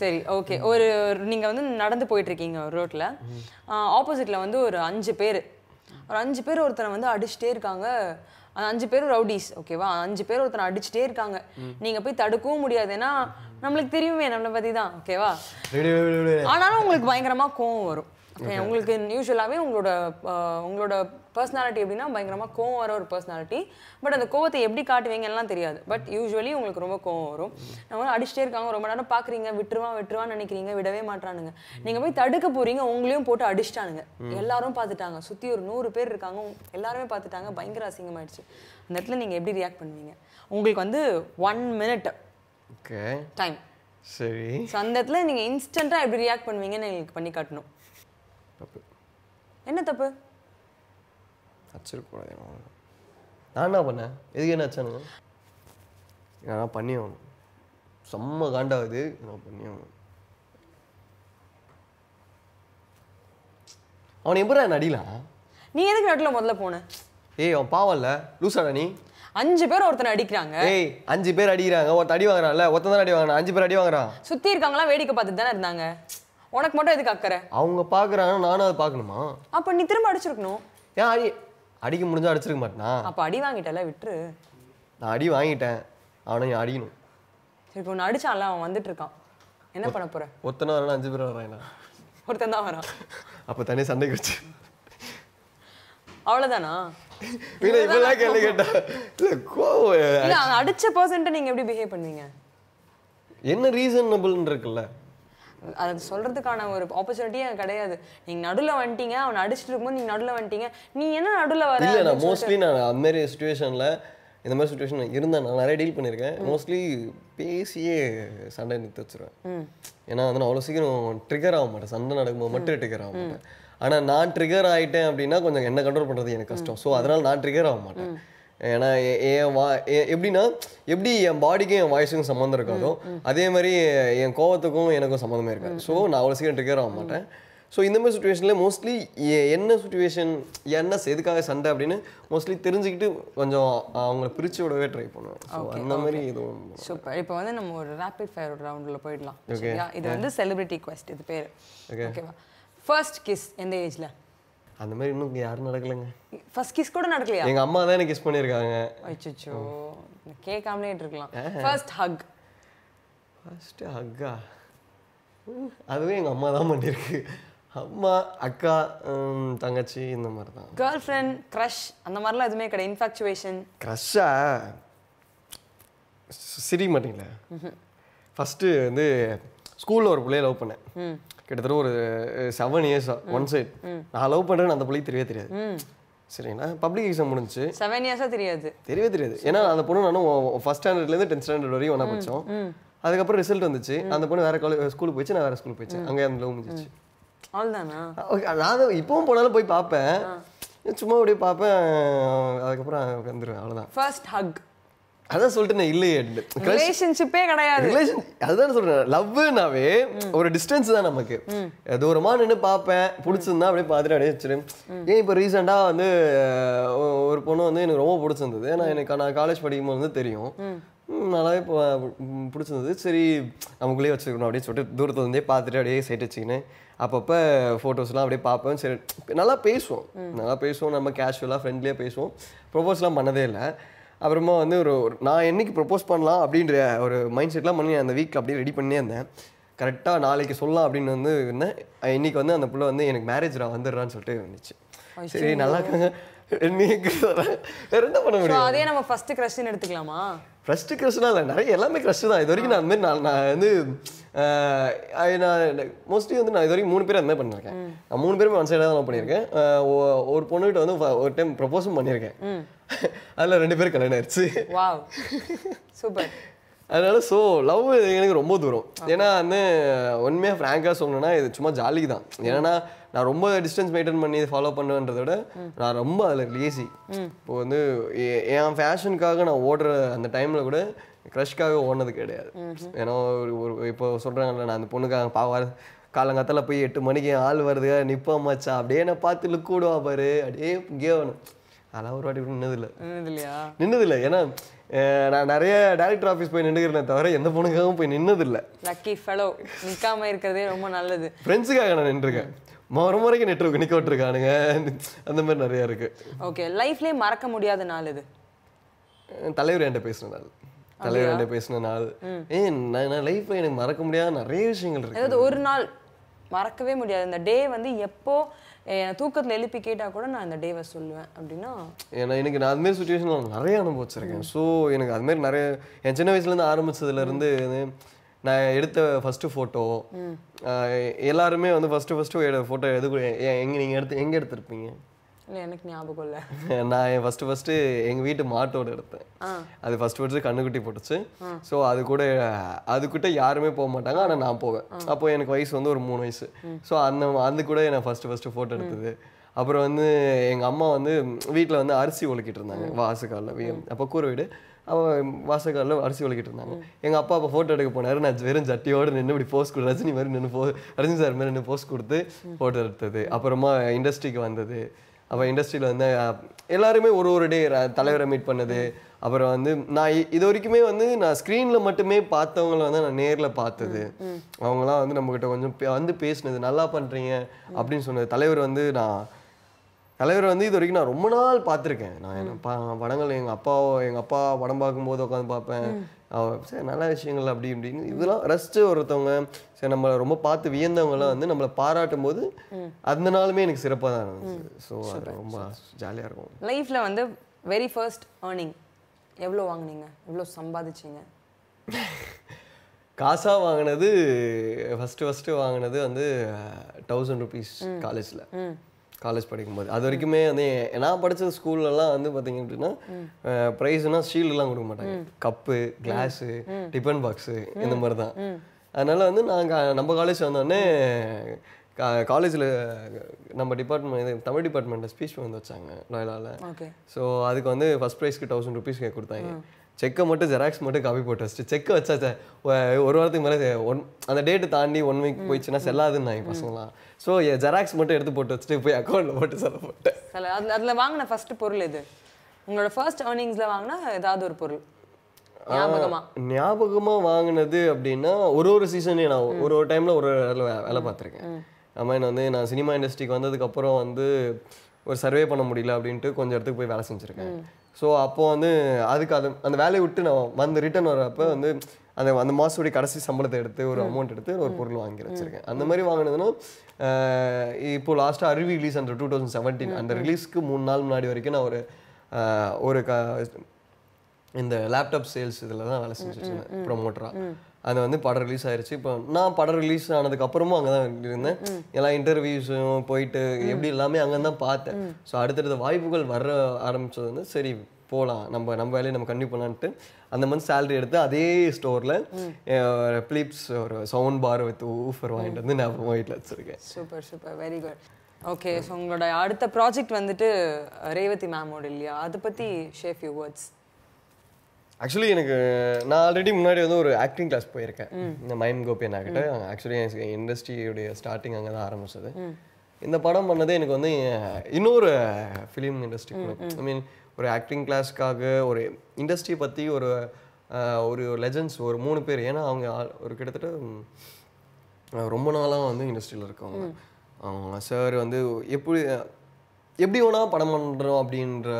சரி ஓகே ஒரு நீங்க வந்து நடந்து போயிட்டு இருக்கீங்க ஒரு ரோட்ல ஆப்போசிட்ல வந்து ஒரு அஞ்சு பேர் ஒரு அஞ்சு பேர் ஒருத்தனை வந்து அடிச்சுட்டே இருக்காங்க அந்த அஞ்சு பேரும் ரவுடிஸ் ஓகேவா அஞ்சு பேர் ஒருத்தனை அடிச்சுட்டே இருக்காங்க நீங்க போய் தடுக்கவும் முடியாது ஏன்னா நம்மளுக்கு தெரியுமே நம்மளை பத்தி தான் ஓகேவா ஆனாலும் உங்களுக்கு பயங்கரமா கோவம் வரும் உங்களுக்கு யூஸ்வலாகவே உங்களோட உங்களோட பர்சனாலிட்டி எப்படின்னா பயங்கரமாக கோவம் வர ஒரு பர்சனாலிட்டி பட் அந்த கோவத்தை எப்படி காட்டுவீங்கலாம் தெரியாது பட் யூஸ்வலி உங்களுக்கு ரொம்ப கோவம் வரும் நம்ம அடிச்சிட்டே இருக்காங்க ரொம்ப நேரம் பார்க்குறீங்க விட்டுருவான் விட்டுருவான்னு நினைக்கிறீங்க விடவே மாட்டானுங்க நீங்கள் போய் தடுக்க போகிறீங்க உங்களையும் போட்டு அடிச்சிட்டானுங்க எல்லாரும் பார்த்துட்டாங்க சுற்றி ஒரு நூறு பேர் இருக்காங்க எல்லாருமே பார்த்துட்டாங்க பயங்கர அசிங்கமாயிடுச்சு அந்த இடத்துல நீங்கள் எப்படி ரியாக்ட் பண்ணுவீங்க உங்களுக்கு வந்து ஒன் மினிட் டைம் சரி ஸோ அந்த இடத்துல நீங்கள் இன்ஸ்டண்ட்டாக எப்படி ரியாக்ட் பண்ணுவீங்கன்னு எங்களுக்கு பண்ணி காட்டணும் தப்பு என்ன தப்பு வச்சிருக்கூடாது நான் என்ன பண்ணேன் எதுக்கு என்ன வச்சானுங்க நான் பண்ணி ஆகணும் செம்ம காண்டாகுது நான் பண்ணி ஆகணும் அவன் எப்படா நடிலாம் நீ எதுக்கு நடுவில் முதல்ல போன ஏய் அவன் பாவம்ல லூசாடா நீ அஞ்சு பேர் ஒருத்தனை அடிக்கிறாங்க ஏய் அஞ்சு பேர் அடிக்கிறாங்க ஒருத்தன் அடி வாங்குறான்ல ஒருத்தன் தான் அடி வாங்குறான் அஞ்சு பேர் அடி வாங்குறான் சுற்றி இருக்காங்களாம் வேடிக்கை பார்த்துட்டு தானே இருந்தாங்க உனக்கு மட்டும் எதுக்கு அக்கறை அவங்க பாக்குறாங்க நானும் அதை பார்க்கணுமா அப்போ நீ திரும்ப அடிச்சிருக்கணும் ஏன் அடி அடிக்க முடிஞ்சா அடிச்சிருக்க மாட்டேனா அப்போ அடி வாங்கிட்டல விட்டுரு நான் அடி வாங்கிட்டேன் அவனை அடிக்கணும் சரி இப்போ ஒன்று அடிச்சான்ல அவன் வந்துட்டு இருக்கான் என்ன பண்ண போற ஒத்தனை வரலாம் அஞ்சு பேர் வரான் ஒருத்தன் தான் வரான் அப்போ தனியே சண்டைக்கு வச்சு அவ்வளோதானா கேள்வி பர்சன்ட்டை நீங்கள் எப்படி பிஹேவ் என்ன ரீசனபிள்னு இருக்குல்ல அது சொல்கிறதுக்கான ஒரு ஆப்பர்ச்சுனிட்டியே கிடையாது நீங்கள் நடுவில் வந்துட்டீங்க அவனை அடிச்சுட்டு இருக்கும்போது நீங்கள் நடுவில் வந்துட்டீங்க நீ என்ன நடுவில் வர இல்லை நான் மோஸ்ட்லி நான் அதுமாரி சுச்சுவேஷனில் இந்த மாதிரி சுச்சுவேஷன் இருந்தேன் நான் நிறைய டீல் பண்ணியிருக்கேன் மோஸ்ட்லி பேசியே சண்டை நிறுத்தி வச்சிருவேன் ஏன்னா வந்து நான் அவ்வளோ சீக்கிரம் ட்ரிகர் ஆக மாட்டேன் சண்டை நடக்கும்போது மட்டும் ட்ரிகர் ஆக மாட்டேன் ஆனால் நான் ட்ரிகர் ஆகிட்டேன் அப்படின்னா கொஞ்சம் என்ன கண்ட்ரோல் பண்ணுறது எனக்கு கஷ்டம் ஸோ அதனால் நான் ட்ரிகர் ஆக மாட்டேன் ஏன்னா என் வா எப்படின்னா எப்படி என் பாடிக்கும் என் வாய்ஸுக்கும் சம்மந்தம் இருக்காதோ அதே மாதிரி என் கோவத்துக்கும் எனக்கும் சம்மந்தமே இருக்காது ஸோ நான் அவ்வளோ சீக்கிரம் ட்ரிகர் ஆக மாட்டேன் ஸோ இந்த மாதிரி சுச்சுவேஷனில் மோஸ்ட்லி என்ன சுச்சுவேஷன் என்ன எதுக்காக சண்டை அப்படின்னு மோஸ்ட்லி தெரிஞ்சுக்கிட்டு கொஞ்சம் அவங்கள பிரித்து விடவே ட்ரை பண்ணுவேன் அந்த மாதிரி எதுவும் சூப்பர் இப்போ வந்து நம்ம ஒரு ரேப்பிட் ஃபயர் ஒரு ரவுண்டில் போயிடலாம் ஓகே இது வந்து செலிபிரிட்டி கொஸ்ட் இது பேர் ஓகேவா ஃபர்ஸ்ட் கிஸ் எந்த ஏஜில் அந்த மாதிரி இன்னும் யாரும் நடக்கலங்க ஃபர்ஸ்ட் கிஸ் கூட நடக்கலையா எங்க அம்மா தான் எனக்கு கிஸ் பண்ணிருக்காங்க அச்சோ கேட்காமலே இருக்கலாம் ஃபர்ஸ்ட் ஹக் ஃபர்ஸ்ட் ஹக்கா அதுவே எங்கள் அம்மா தான் பண்ணிருக்கு அம்மா அக்கா தங்கச்சி இந்த மாதிரி தான் கேர்ள் ஃப்ரெண்ட் க்ரஷ் அந்த மாதிரிலாம் எதுவுமே கிடையாது இன்ஃபேக்சுவேஷன் க்ரஷ்ஷா சிரிக்க மாட்டீங்களா ஃபஸ்ட்டு வந்து ஸ்கூலில் ஒரு பிள்ளைய லவ் பண்ணேன் கிட்டத்தட்ட ஒரு செவன் இயர்ஸா ஒன் சைட் நான் லவ் பண்ணுறேன்னு அந்த பிள்ளைக்கு தெரியவே தெரியாது சரிங்களா பப்ளிக் எக்ஸாம் முடிஞ்சு செவன் இயர்ஸாக தெரியாது தெரியவே தெரியாது ஏன்னா அந்த பொண்ணு நானும் ஃபஸ்ட் ஸ்டாண்டர்ட்லேருந்து டென்த் ஸ்டாண்டர்ட் வரையும் ஒன்றா படித்தோம் அதுக்கப்புறம் ரிசல்ட் வந்துச்சு அந்த பொண்ணு வேற காலேஜ் ஸ்கூலுக்கு போயிச்சு நான் வேற ஸ்கூலுக்கு போயிச்சேன் அங்கே அந்த லவ் முடிஞ்சிச்சு அவ்வளோதானா நான் இப்பவும் போனாலும் போய் பார்ப்பேன் சும்மா அப்படியே பார்ப்பேன் அதுக்கப்புறம் வந்துடுவேன் அவ்வளோதான் ஃபர்ஸ்ட் ஹக் அதான் நான் இல்லையே ரிலேஷன்ஷிப்பே கிடையாது ரிலேஷன் அதுதான் சொல்றேன் லவ்னாவே ஒரு டிஸ்டன்ஸ் தான் நமக்கு தூரமா நின்று பார்ப்பேன் பிடிச்சிருந்தா அப்படியே பார்த்துட்டு அப்படியே வச்சிரு ஏன் இப்போ ரீசெண்டாக வந்து ஒரு பொண்ணு வந்து எனக்கு ரொம்ப பிடிச்சிருந்தது ஏன்னா எனக்கு நான் காலேஜ் படிக்கும்போது வந்து தெரியும் நல்லாவே இப்போ பிடிச்சிருந்தது சரி நமக்குள்ளேயே வச்சுக்கணும் அப்படின்னு சொல்லிட்டு தூரத்துலேருந்தே பார்த்துட்டு அப்படியே சைட் வச்சுக்கினேன் அப்பப்போ ஃபோட்டோஸ்லாம் அப்படியே பார்ப்பேன் சரி நல்லா பேசுவோம் நல்லா பேசுவோம் நம்ம கேஷுவலாக ஃப்ரெண்ட்லியாக பேசுவோம் ப்ரொபோஸ்லாம் பண்ணதே இல்லை அப்புறமா வந்து ஒரு நான் என்னைக்கு ப்ரொப்போஸ் பண்ணலாம் அப்படின்ற ஒரு மைண்ட் செட்லாம் பண்ணி அந்த வீக் அப்படியே ரெடி பண்ணியே இருந்தேன் கரெக்டாக நாளைக்கு சொல்லலாம் அப்படின்னு வந்து இருந்தேன் இன்றைக்கி வந்து அந்த பிள்ளை வந்து எனக்கு மேரேஜ் நான் வந்துடுறான்னு சொல்லிட்டு இருந்துச்சு சரி நல்லா இருக்காங்க வேற என்ன பண்ண முடியும் அதே நம்ம ஃபர்ஸ்ட் கிரஷ்னு எடுத்துக்கலாமா ஃபர்ஸ்ட் கிரஷ்னா இல்லை நிறைய எல்லாமே க்ரஷ் தான் இது வரைக்கும் நான் அந்த மாதிரி நான் நான் வந்து நான் மோஸ்ட்லி வந்து நான் இது வரைக்கும் மூணு பேரும் அந்த மாதிரி பண்ணியிருக்கேன் நான் மூணு பேரும் ஒன் சைடாக தான் பண்ணியிருக்கேன் ஒரு பொண்ணுகிட்ட வந்து ஒரு டைம் ப்ரப்போஸும் பண்ணியிருக்கேன் அதில் ரெண்டு பேரும் கல்யாணம் ஆயிடுச்சு வா சூப்பர் அதனால ஸோ லவ் எனக்கு ரொம்ப தூரம் ஏன்னா வந்து உண்மையாக ஃப்ராங்காக சொன்னேன்னா இது சும்மா ஜாலி தான் ஏன்னா mm. நான் ரொம்ப டிஸ்டன்ஸ் மெயின்டைன் பண்ணி ஃபாலோ பண்ணுவேன்றத விட mm. நான் ரொம்ப அதில் லேசி mm. இப்போ வந்து என் ஃபேஷனுக்காக நான் ஓடுற அந்த டைமில் கூட க்ரஷ்க்காக ஓடினது கிடையாது mm-hmm. ஏன்னா ஒரு இப்போ சொல்கிறாங்கல்ல நான் அந்த பொண்ணுக்காக பாவார் காலங்காத்தில் போய் எட்டு மணிக்கு ஆள் வருது நிற்பா அப்படியே நான் பார்த்து லுக் விடுவா பாரு அப்படியே இங்கே அதெல்லாம் ஒரு வாட்டி நின்னதில்லை நின்னதில்லையா நின்னதில்ல ஏன்னா நான் நிறைய டேரக்டர் ஆஃபீஸ் போய் நின்றுக்கிறேன் தவிர எந்த பொண்ணுக்காகவும் போய் நின்னதில்ல லக்கி ஃபெலோ நிற்காம இருக்கிறதே ரொம்ப நல்லது ஃப்ரெண்ட்ஸுக்காக நான் நின்றுருக்கேன் மரம் முறைக்கு நெட்ஒர்க் நிற்க விட்டுருக்கானுங்க அந்த மாதிரி நிறைய இருக்கு ஓகே லைஃப்லயே மறக்க முடியாத நாள் இது தலைவர் என்கிட்ட பேசின நாள் தலைவர் என்ட பேசின நாள் ஏ நான் லைஃப்பில் எனக்கு மறக்க முடியாத நிறைய விஷயங்கள் இருக்கு அதாவது ஒரு நாள் மறக்கவே முடியாது இந்த டே வந்து எப்போ என் தூக்கத்தில் எழுப்பி கேட்டால் கூட நான் இந்த டேவை சொல்லுவேன் அப்படின்னா ஏன்னா எனக்கு நான் அதுமாரி சுச்சுவேஷன் நிறைய அனுபவிச்சிருக்கேன் ஸோ எனக்கு அதுமாரி நிறைய என் சின்ன வயசுலேருந்து ஆரம்பித்ததுலேருந்து நான் எடுத்த ஃபஸ்ட்டு ஃபோட்டோ எல்லாருமே வந்து ஃபஸ்ட்டு ஃபஸ்ட்டு ஃபோட்டோ எடுக்க எங்கே நீங்கள் எடுத்து எங்கே எடுத்திருப்பீங்க இல்லை எனக்கு ஞாபகம் இல்லை [LAUGHS] நான் என் ஃபஸ்ட்டு ஃபஸ்ட்டு எங்கள் வீட்டு மாட்டோடு எடுத்தேன் அது ஃபஸ்ட்டு ஃபஸ்ட்டு கண்ணுக்குட்டி போட்டுச்சு ஸோ அது கூட அதுக்கிட்ட யாருமே போக மாட்டாங்க ஆனால் நான் போவேன் அப்போது எனக்கு வயசு வந்து ஒரு மூணு வயசு ஸோ அந்த அது கூட என்னை ஃபஸ்ட்டு ஃபஸ்ட்டு ஃபோட்டோ எடுத்தது அப்புறம் வந்து எங்கள் அம்மா வந்து வீட்டில் வந்து அரிசி ஒழுக்கிட்டு இருந்தாங்க வாசக்காலில் அப்போ கூற வீடு அவன் வாசக்காலில் அரிசி வலிக்கிட்டு இருந்தாங்க எங்கள் அப்பா அப்போ ஃபோட்டோ எடுக்க போனார் நான் வெறும் ஜட்டியோடு நின்று இப்படி போஸ்ட் கொடு ரஜினி மாதிரி நின்று போ ரஜினி சார் மாதிரி நின்று போஸ்ட் கொடுத்து ஃபோட்டோ எடுத்தது அப்புறமா இண்டஸ்ட்ரிக்கு வந்தது அப்போ இண்டஸ்ட்ரியில் வந்து எல்லாருமே ஒரு ஒரு டே தலைவரை மீட் பண்ணது அப்புறம் வந்து நான் இது வரைக்குமே வந்து நான் ஸ்க்ரீனில் மட்டுமே பார்த்தவங்கள வந்து நான் நேரில் பார்த்தது அவங்களாம் வந்து நம்மக்கிட்ட கொஞ்சம் வந்து பேசினது நல்லா பண்ணுறீங்க அப்படின்னு சொன்னது தலைவர் வந்து நான் தலைவர் வந்து இது வரைக்கும் நான் ரொம்ப நாள் பார்த்துருக்கேன் நான் படங்கள் எங்கள் அப்பா எங்கள் அப்பா படம் பார்க்கும்போது உட்காந்து பார்ப்பேன் சரி நல்ல விஷயங்கள் அப்படி இப்படின்னு இதெல்லாம் ரசித்து ஒருத்தவங்க சரி நம்மளை ரொம்ப பார்த்து வியந்தவங்கலாம் வந்து நம்மளை பாராட்டும் போது அந்த நாளுமே எனக்கு சிறப்பாக தான் இருந்துச்சு ஸோ அது ரொம்ப ஜாலியாக இருக்கும் லைஃப்பில் வந்து வெரி ஃபர்ஸ்ட் ஏர்னிங் எவ்வளோ வாங்கினீங்க எவ்வளோ சம்பாதிச்சிங்க காசாக வாங்கினது ஃபஸ்ட்டு ஃபஸ்ட்டு வாங்கினது வந்து தௌசண்ட் ருபீஸ் காலேஜில் காலேஜ் படிக்கும்போது அது வரைக்குமே வந்து நான் படித்த ஸ்கூல்லலாம் வந்து பார்த்தீங்க அப்படின்னா ப்ரைஸ்னால் ஷீல்டுலாம் கொடுக்க மாட்டாங்க கப்பு கிளாஸு டிஃபன் பாக்ஸு இந்த மாதிரி தான் அதனால் வந்து நாங்கள் நம்ம காலேஜ் வந்தோடனே காலேஜில் நம்ம டிபார்ட்மெண்ட் இது தமிழ் டிபார்ட்மெண்ட்டில் ஸ்பீச் வந்து வச்சாங்க நொயலாவில் ஸோ அதுக்கு வந்து ஃபஸ்ட் ப்ரைஸ்க்கு தௌசண்ட் ருபீஸ்க்கு கொடுத்தாங்க செக்கை மட்டும் ஜெராக்ஸ் மட்டும் காப்பி போட்டு வச்சு செக்கை வச்சா ஒரு வாரத்துக்கு மேலே ஒன் அந்த டேட்டு தாண்டி ஒன் வீக் போயிடுச்சுன்னா செல்லாதுன்னு நான் பசங்களாம் ஸோ ஜெராக்ஸ் மட்டும் எடுத்து போட்டு வச்சுட்டு போய் அக்கௌண்ட்டில் போட்டு செல்ல போட்டேன் அதில் அதில் வாங்கின ஃபஸ்ட்டு பொருள் இது உங்களோட ஃபர்ஸ்ட் ஏர்னிங்ஸில் வாங்கினா ஏதாவது ஒரு பொருள் ஞாபகமாக வாங்கினது அப்படின்னா ஒரு ஒரு சீசன்லேயும் நான் ஒரு ஒரு டைமில் ஒரு ஒரு வேலை பார்த்துருக்கேன் நம்ம என்ன வந்து நான் சினிமா இண்டஸ்ட்ரிக்கு வந்ததுக்கப்புறம் வந்து ஒரு சர்வே பண்ண முடியல அப்படின்ட்டு கொஞ்சம் இடத்துக்கு போய் வேலை செஞ்சுருக்கேன் ஸோ அப்போது வந்து அதுக்கு அது அந்த வேலையை விட்டு நான் வந்து ரிட்டர்ன் வர்றப்போ வந்து அந்த அந்த மாதத்துடைய கடைசி சம்பளத்தை எடுத்து ஒரு அமௌண்ட் எடுத்து ஒரு பொருள் வாங்கி வச்சுருக்கேன் அந்த மாதிரி வாங்கினதுன்னா இப்போ லாஸ்ட்டாக அருவி ரிலீஸ் அந்த டூ தௌசண்ட் செவன்டீன் அந்த ரிலீஸ்க்கு மூணு நாள் முன்னாடி வரைக்கும் நான் ஒரு ஒரு க இந்த லேப்டாப் சேல்ஸ் இதில் தான் வேலை செஞ்சுட்டு இருந்தேன் ப்ரொமோட்டராக அது வந்து படம் ரிலீஸ் ஆயிடுச்சு இப்போ நான் படம் ரிலீஸ் ஆனதுக்கப்புறமும் அங்கே தான் இருந்தேன் எல்லா இன்டர்வியூஸும் போயிட்டு எப்படி எல்லாமே அங்கே தான் பார்த்தேன் ஸோ அடுத்தடுத்த வாய்ப்புகள் வர ஆரம்பித்தது வந்து சரி போகலாம் நம்ம நம்ம வேலையை நம்ம கண்டிப்பாக பண்ணலான்ட்டு அந்த மந்த் சேலரி எடுத்து அதே ஸ்டோரில் பிளிப்ஸ் ஒரு சவுண்ட் பார் வித் ஊஃபர் வாங்கிட்டு வந்து நான் வீட்டில் வச்சுருக்கேன் super super very good okay so உங்களோட அடுத்த ப்ராஜெக்ட் வந்துட்டு ரேவதி மேமோட இல்லையா அதை பற்றி ஷேஃப் யூ வேர்ட்ஸ் ஆக்சுவலி எனக்கு நான் ஆல்ரெடி முன்னாடி வந்து ஒரு ஆக்டிங் கிளாஸ் போயிருக்கேன் இந்த மைம் கோபி என்னாக்கிட்ட ஆக்சுவலி எனக்கு இண்டஸ்ட்ரியுடைய ஸ்டார்டிங் அங்கே தான் ஆரம்பிச்சது இந்த படம் பண்ணதே எனக்கு வந்து இன்னொரு ஃபிலிம் இண்டஸ்ட்ரி ஐ மீன் ஒரு ஆக்டிங் கிளாஸ்க்காக ஒரு இண்டஸ்ட்ரி பற்றி ஒரு ஒரு லெஜண்ட்ஸ் ஒரு மூணு பேர் ஏன்னா அவங்க ஒரு கிட்டத்தட்ட ரொம்ப நாளாக வந்து இண்டஸ்ட்ரியில் இருக்கவங்க சார் வந்து எப்படி எப்படி வேணால் படம் பண்ணுறோம் அப்படின்ற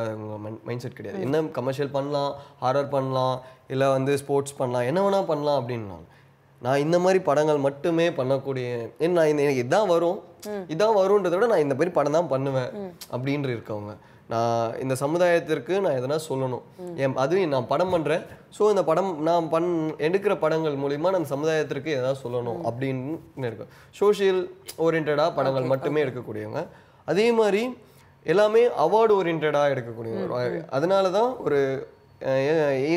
மைண்ட் செட் கிடையாது என்ன கமர்ஷியல் பண்ணலாம் ஹாரர் பண்ணலாம் இல்லை வந்து ஸ்போர்ட்ஸ் பண்ணலாம் என்ன வேணால் பண்ணலாம் அப்படின்னா நான் இந்த மாதிரி படங்கள் மட்டுமே பண்ணக்கூடிய நான் இந்த எனக்கு இதான் வரும் இதான் வரும்ன்றத விட நான் இந்த மாதிரி படம் தான் பண்ணுவேன் அப்படின்ற இருக்கவங்க நான் இந்த சமுதாயத்திற்கு நான் எதனா சொல்லணும் என் அதுவும் நான் படம் பண்ணுறேன் ஸோ இந்த படம் நான் பண் எடுக்கிற படங்கள் மூலிமா நம்ம சமுதாயத்திற்கு எதாவது சொல்லணும் அப்படின்னு இருக்கும் சோஷியல் ஓரியன்டாக படங்கள் மட்டுமே எடுக்கக்கூடியவங்க அதே மாதிரி எல்லாமே அவார்டு ஓரியன்டாக எடுக்கக்கூடிய அதனால தான் ஒரு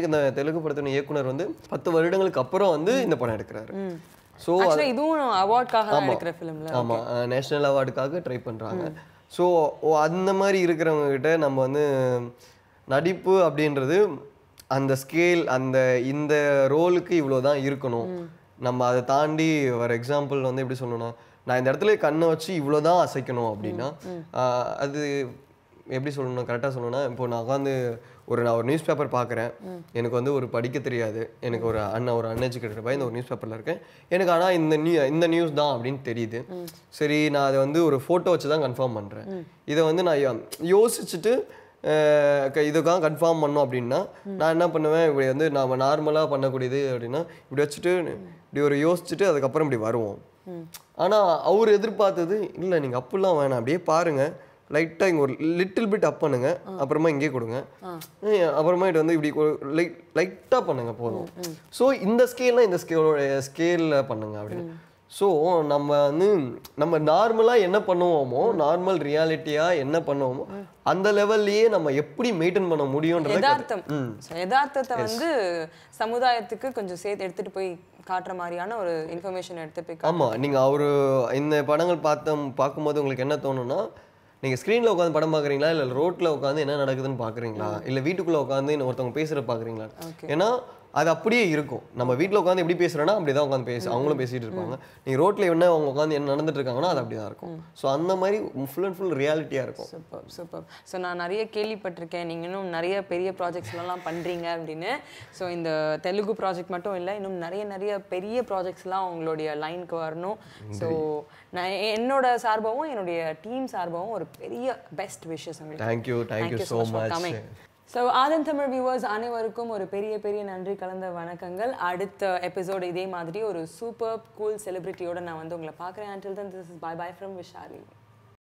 இந்த தெலுங்கு படத்தின இயக்குனர் வந்து பத்து வருடங்களுக்கு அப்புறம் வந்து இந்த படம் எடுக்கிறாரு ஸோ இதுவும் அவார்டுக்காக எடுக்கிற ஃபிலிமில் ஆமாம் நேஷனல் அவார்டுக்காக ட்ரை பண்ணுறாங்க ஸோ அந்த மாதிரி இருக்கிறவங்க கிட்ட நம்ம வந்து நடிப்பு அப்படின்றது அந்த ஸ்கேல் அந்த இந்த ரோலுக்கு இவ்வளோ தான் இருக்கணும் நம்ம அதை தாண்டி ஒரு எக்ஸாம்பிள் வந்து எப்படி சொல்லணும்னா நான் இந்த இடத்துல கண்ணை வச்சு இவ்வளோ தான் அசைக்கணும் அப்படின்னா அது எப்படி சொல்லணும் கரெக்டாக சொல்லணும்னா இப்போ நான் உட்காந்து ஒரு நான் ஒரு நியூஸ் பேப்பர் பார்க்குறேன் எனக்கு வந்து ஒரு படிக்க தெரியாது எனக்கு ஒரு அண்ணன் ஒரு அன்எஜுகேட்டட் இந்த ஒரு நியூஸ் பேப்பரில் இருக்கேன் எனக்கு ஆனால் இந்த நியூ இந்த நியூஸ் தான் அப்படின்னு தெரியுது சரி நான் அதை வந்து ஒரு ஃபோட்டோ வச்சு தான் கன்ஃபார்ம் பண்ணுறேன் இதை வந்து நான் யோசிச்சுட்டு இதுக்காக கன்ஃபார்ம் பண்ணோம் அப்படின்னா நான் என்ன பண்ணுவேன் இப்படி வந்து நாம் நார்மலாக பண்ணக்கூடியது அப்படின்னா இப்படி வச்சுட்டு இப்படி ஒரு யோசிச்சுட்டு அதுக்கப்புறம் இப்படி வருவோம் ஆனால் அவர் எதிர்பார்த்தது இல்லை நீங்கள் அப்படிலாம் வேணாம் அப்படியே பாருங்கள் லைட்டாக இங்கே ஒரு லிட்டில் பிட் அப் பண்ணுங்க அப்புறமா இங்கே கொடுங்க அப்புறமா இது வந்து இப்படி லைட் லைட்டாக பண்ணுங்க போதும் ஸோ இந்த ஸ்கேல்லாம் இந்த ஸ்கேலோட ஸ்கேலில் பண்ணுங்க அப்படின்னு ஸோ நம்ம வந்து நம்ம நார்மலாக என்ன பண்ணுவோமோ நார்மல் ரியாலிட்டியாக என்ன பண்ணுவோமோ அந்த லெவல்லையே நம்ம எப்படி மெயின்டைன் பண்ண முடியும்ன்றது யதார்த்தம் யதார்த்தத்தை வந்து சமுதாயத்துக்கு கொஞ்சம் சேர்த்து எடுத்துகிட்டு போய் காட்டுற மாதிரியான ஒரு இன்ஃபர்மேஷன் எடுத்து போய் ஆமாம் நீங்கள் அவர் இந்த படங்கள் பார்த்தோம் பார்க்கும்போது உங்களுக்கு என்ன தோணுனா நீங்கள் ஸ்க்ரீனில் உட்காந்து படம் பார்க்குறீங்களா இல்லை ரோட்டில் உட்காந்து என்ன நடக்குதுன்னு பார்க்குறீங்களா இல்லை வீட்டுக்குள்ளே உட்காந்து ஒருத்தவங்க பேசுகிற பார்க்குறீங்களா ஏன்னா அது அப்படியே இருக்கும் நம்ம வீட்டில் உட்காந்து எப்படி பேசுகிறோன்னா அப்படி தான் உட்காந்து பேசி அவங்களும் பேசிகிட்டு இருப்பாங்க நீங்கள் ரோட்டில் என்ன அவங்க உட்காந்து என்ன நடந்துட்டு இருக்காங்கன்னா அது அப்படி தான் இருக்கும் ஸோ அந்த மாதிரி ஃபுல் அண்ட் ஃபுல் ரியாலிட்டியாக இருக்கும் சூப்பர் சூப்பர் ஸோ நான் நிறைய கேள்விப்பட்டிருக்கேன் நீங்கள் இன்னும் நிறைய பெரிய ப்ராஜெக்ட்ஸ்லாம் பண்ணுறீங்க அப்படின்னு ஸோ இந்த தெலுங்கு ப்ராஜெக்ட் மட்டும் இல்லை இன்னும் நிறைய நிறைய பெரிய ப்ராஜெக்ட்ஸ்லாம் உங்களுடைய லைனுக்கு வரணும் ஸோ நான் என்னோட சார்பாகவும் என்னுடைய டீம் சார்பாகவும் ஒரு பெரிய best wishes thank you thank you so much so Aadhan Tamil viewers அனைவருக்கும் ஒரு பெரிய பெரிய நன்றி கலந்த வணக்கங்கள் அடுத்த எபிசோடு இதே மாதிரி ஒரு சூப்பர் கூல் செலிபிரிட்டியோட நான் வந்து உங்களை பார்க்குறேன் until then this is bye bye from Vishali